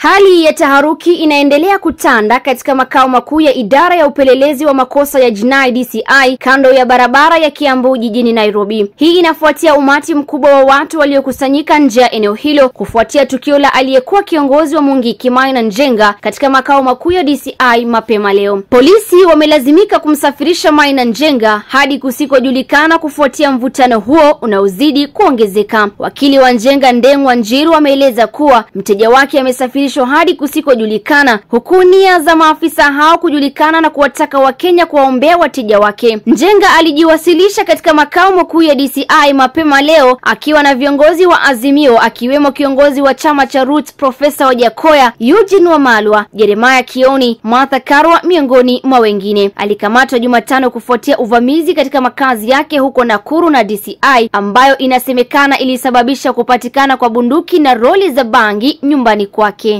Hali ya taharuki inaendelea kutanda katika makao makuu ya idara ya upelelezi wa makosa ya jinai DCI kando ya barabara ya Kiambu jijini Nairobi. Hii inafuatia umati mkubwa wa watu waliokusanyika nje ya eneo hilo kufuatia tukio la aliyekuwa kiongozi wa Mungiki Maina Njenga katika makao makuu ya DCI mapema leo. Polisi wamelazimika kumsafirisha Maina Njenga hadi kusikojulikana kufuatia mvutano huo unaozidi kuongezeka. Wakili wa Njenga Ndengwa Njiru ameeleza kuwa mteja wake amesafiri kusafirishwa hadi kusikojulikana, huku nia za maafisa hao kujulikana na kuwataka Wakenya kuwaombea wateja wake. Njenga alijiwasilisha katika makao makuu ya DCI mapema leo akiwa na viongozi wa Azimio akiwemo kiongozi wa chama cha Roots Profesa Wajakoya, Eugene Wamalwa, Jeremiah Kioni, Martha Karwa miongoni mwa wengine. Alikamatwa Jumatano kufuatia uvamizi katika makazi yake huko Nakuru na DCI ambayo inasemekana ilisababisha kupatikana kwa bunduki na roli za bangi nyumbani kwake.